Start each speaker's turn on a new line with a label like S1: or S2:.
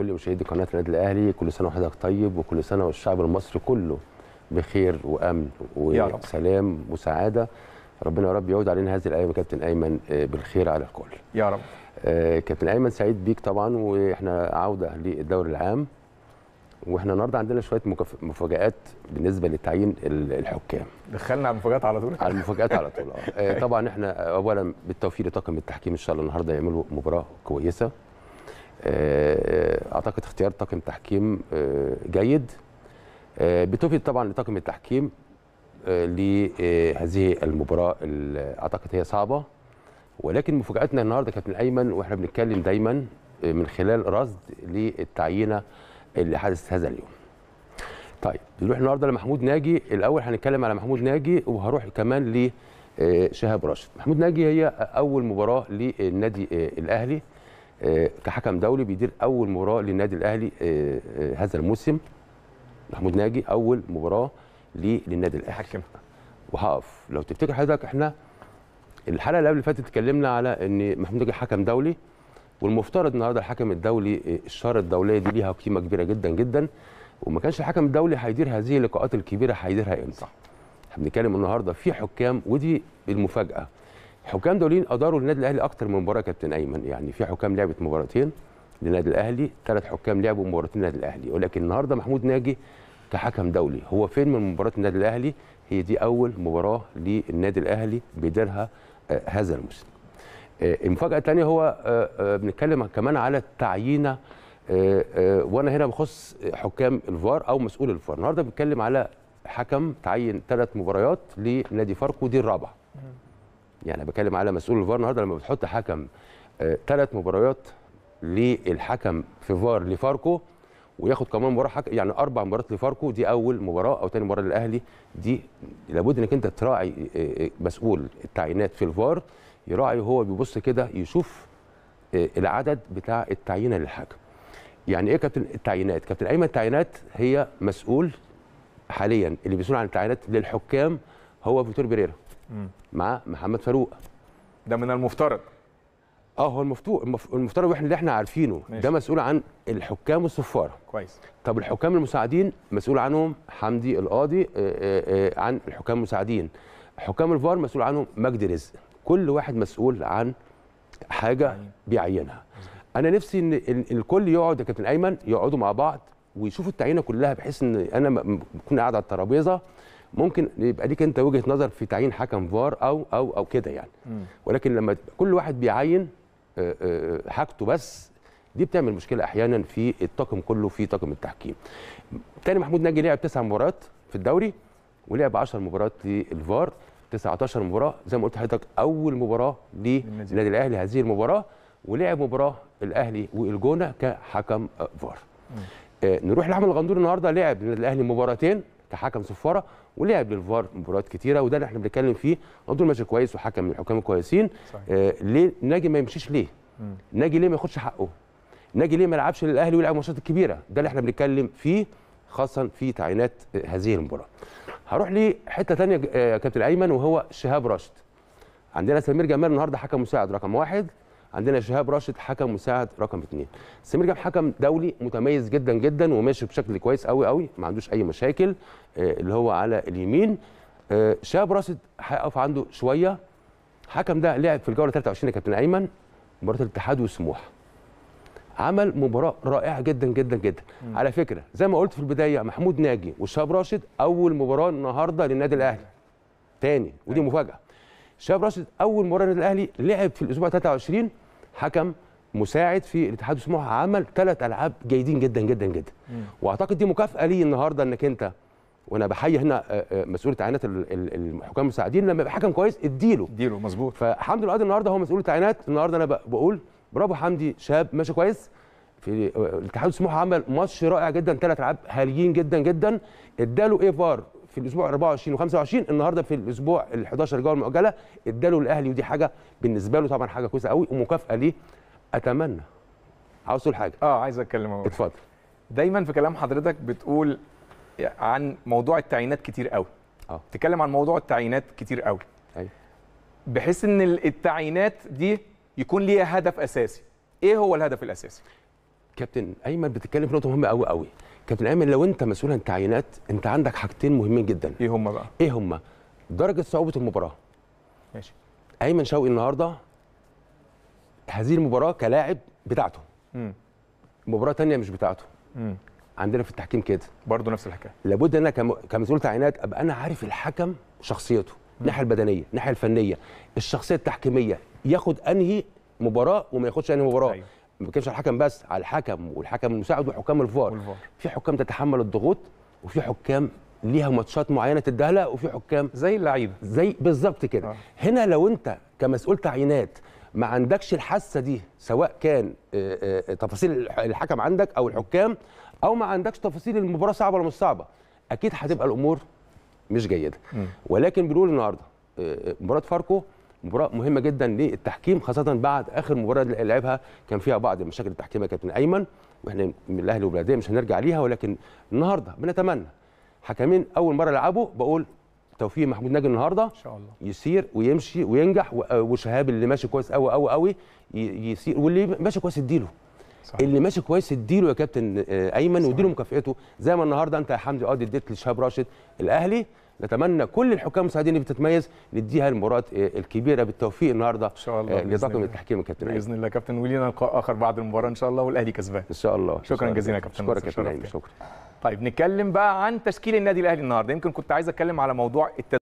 S1: كل مشاهدي قناه النادي الاهلي كل سنه وحضرتك طيب وكل سنه والشعب المصري كله بخير وامن وسلام وسعاده ربنا يا رب يعود علينا هذه الايام يا كابتن ايمن آه، بالخير على الكل يا رب آه، كابتن ايمن سعيد بيك طبعا واحنا عوده للدوري العام واحنا النهارده عندنا شويه مفاجات بالنسبه لتعيين الحكام دخلنا على المفاجات على طول على المفاجات على طول اه طبعا احنا اولا بالتوفيق لطاقم التحكيم ان شاء الله النهارده يعملوا مباراه كويسه آه، آه، اعتقد اختيار طاقم تحكيم آه، جيد بتوفيد طبعا لطاقم التحكيم لهذه المباراه اللي اعتقد هي صعبه ولكن مفاجاتنا النهارده كابتن ايمن واحنا بنتكلم دايما من خلال رصد للتعيينه اللي حدثت هذا اليوم. طيب نروح النهارده لمحمود ناجي الاول هنتكلم على محمود ناجي وهروح كمان لشهاب راشد. محمود ناجي هي اول مباراه للنادي الاهلي آه، كحكم دولي بيدير اول مباراه للنادي الاهلي آه، آه، هذا الموسم محمود ناجي اول مباراه للنادي الاهلي حكم وهقف لو تفتكر حضرتك احنا الحلقه اللي قبل اللي فاتت اتكلمنا على ان محمود ناجي حكم دولي والمفترض النهارده الحكم الدولي الشاره الدوليه دي ليها قيمه كبيره جدا جدا وما كانش الحكم الدولي هيدير هذه اللقاءات الكبيره هيديرها امتى؟ احنا بنتكلم النهارده في حكام ودي المفاجاه حكام دوليين اداروا النادي الاهلي اكتر من مباراه كابتن ايمن يعني في حكام لعبت مباراتين للنادي الاهلي ثلاث حكام لعبوا مباراتين للنادي الاهلي ولكن النهارده محمود ناجي كحكم دولي هو فين من مباراه النادي الاهلي هي دي اول مباراه للنادي الاهلي بيديرها آه، هذا الموسم آه، المفاجاه الثانيه هو آه، بنتكلم كمان على التعيينه وانا هنا بخص حكام الفار او مسؤول الفار النهارده بنتكلم على حكم تعين ثلاث مباريات لنادي فاركو دي الرابعه يعني بكلم على مسؤول الفار النهارده لما بتحط حكم ثلاث آه، مباريات للحكم في فار لفاركو وياخد كمان مباراه حكم يعني اربع مباريات لفاركو دي اول مباراه او ثاني مباراه للاهلي دي لابد انك انت تراعي آه، آه، مسؤول التعيينات في الفار يراعي هو بيبص كده يشوف العدد بتاع التعيينه للحكم يعني ايه كابتن التعيينات كابتن ايمن التعيينات هي مسؤول حاليا اللي بيسؤول عن التعيينات للحكام هو فيتور بيريرا مع محمد فاروق ده من المفترض اه هو المفترض واحنا اللي احنا عارفينه ماشي. ده مسؤول عن الحكام والصفاره كويس طب الحكام المساعدين مسؤول عنهم حمدي القاضي آه، آه، آه، عن الحكام المساعدين حكام الفار مسؤول عنهم مجدي رزق كل واحد مسؤول عن حاجه بيعينها انا نفسي ان الكل يقعد يا كابتن ايمن يقعدوا مع بعض ويشوفوا التعيينه كلها بحيث ان انا بكون قاعد على الترابيزه ممكن يبقى ليك انت وجهه نظر في تعيين حكم فار او او او كده يعني م. ولكن لما كل واحد بيعين آه، آه، حاجته بس دي بتعمل مشكله احيانا في الطاقم كله في طاقم التحكيم تاني محمود ناجي لعب تسع مباريات في الدوري ولعب 10 مباريات للفار 19 مباراه زي ما قلت لحضرتك اول مباراه للنادي الاهلي هذه المباراه ولعب مباراه الاهلي والجونه كحكم فار آه، نروح لاحمد الغندور النهارده لعب للنادي الاهلي مباراتين كحكم صفاره ولعب للفار مباريات كتيره وده اللي احنا بنتكلم فيه عضو ماشي كويس وحكم من الحكام الكويسين آه ليه ناجي ما يمشيش ليه؟ ناجي ليه ما ياخدش حقه؟ ناجي ليه ما يلعبش للاهلي ويلعب الماتشات الكبيره؟ ده اللي احنا بنتكلم فيه خاصه في تعيينات آه، هذه المباراه. هروح لحته ثانيه آه، كابتن ايمن وهو شهاب راشد. عندنا سمير جمال النهارده حكم مساعد رقم واحد عندنا شهاب راشد حكم مساعد رقم اثنين سمير جاب حكم دولي متميز جدا جدا وماشي بشكل كويس قوي قوي ما عندوش اي مشاكل آه، اللي هو على اليمين آه، شهاب راشد هيقف عنده شويه الحكم ده لعب في الجوله 23 يا كابتن ايمن مباراه الاتحاد وسموحه عمل مباراه رائعه جدا جدا جدا م. على فكره زي ما قلت في البدايه محمود ناجي وشهاب راشد اول مباراه النهارده للنادي الاهلي تاني ودي أيوة. مفاجاه شباب راشد اول مباراه الاهلي لعب في الاسبوع 23 حكم مساعد في الاتحاد سموحه عمل ثلاث العاب جيدين جدا جدا جدا مم. واعتقد دي مكافاه لي النهارده انك انت وانا بحيي هنا آه، آه، مسؤول تعيينات الحكام المساعدين لما يبقى حكم كويس اديله اديله مظبوط فحمد لله النهارده هو مسؤول التعيينات النهارده انا بقول برافو حمدي شاب ماشي كويس في الاتحاد سموحه عمل ماتش رائع جدا ثلاث العاب هاليين جدا جدا اداله ايه فار في الاسبوع 24 و25 النهارده في الاسبوع ال11 جوله المؤجله اداله الاهلي ودي حاجه بالنسبه له طبعا حاجه كويسه قوي ومكافاه ليه اتمنى عاوز تقول حاجه اه عايز اتكلم اهو اتفضل دايما في كلام حضرتك بتقول عن موضوع التعيينات كتير قوي اه تتكلم عن موضوع التعيينات كتير قوي ايوه بحيث ان التعيينات دي يكون ليها هدف اساسي ايه هو الهدف الاساسي كابتن ايمن بتتكلم في نقطه مهمه قوي قوي كابتن ايمن لو انت مسؤول عن تعيينات انت عندك حاجتين مهمين جدا ايه هما بقى ايه هما درجه صعوبه المباراه ماشي ايمن شوقي النهارده هذه المباراه كلاعب بتاعته امم مباراه ثانيه مش بتاعته امم عندنا في التحكيم كده برضه نفس الحكايه لابد ان انا كمسؤول تعيينات ابقى انا عارف الحكم شخصيته الناحيه البدنيه الناحيه الفنيه الشخصيه التحكيميه ياخد انهي مباراه وما ياخدش انهي مباراه أيوه. ما بتكلمش على الحكم بس على الحكم والحكم المساعد وحكام الفار في حكام تتحمل الضغوط وفي حكام ليها ماتشات معينه تديها لها وفي حكام زي اللعيبه زي بالظبط كده آه. هنا لو انت كمسؤول تعيينات ما عندكش الحاسه دي سواء كان آه، آه، تفاصيل الحكم عندك او الحكام او ما عندكش تفاصيل المباراه صعبه ولا مش صعبه اكيد هتبقى الامور مش جيده ولكن بنقول النهارده آه، مباراه فاركو مباراه مهمه جدا للتحكيم خاصه بعد اخر مباراه لعبها كان فيها بعض المشاكل التحكيميه كابتن ايمن واحنا من الاهلي والبلدية مش هنرجع ليها ولكن النهارده بنتمنى حكمين اول مره لعبوا بقول توفيق محمود ناجي النهارده ان شاء الله يسير ويمشي وينجح آه، وشهاب اللي ماشي كويس قوي قوي قوي يسير واللي ماشي كويس اديله صحيح. اللي ماشي كويس اديله يا كابتن آه، ايمن واديله مكافئته زي ما النهارده انت يا حمدي قاضي آه، اديت لشهاب راشد الاهلي نتمنى كل الحكام المساعدين اللي بتتميز نديها المباراه آه، الكبيره بالتوفيق النهارده ان شاء الله لطاقم آه، التحكيم الكابتن باذن الله كابتن ولينا لقاء اخر بعد المباراه ان شاء الله والاهلي كسبان ان شاء الله شكرا جزيلا كابتن شكرا كابتن شكرا طيب نتكلم بقى عن تشكيل النادي الاهلي النهارده يمكن كنت عايز اتكلم على موضوع التد...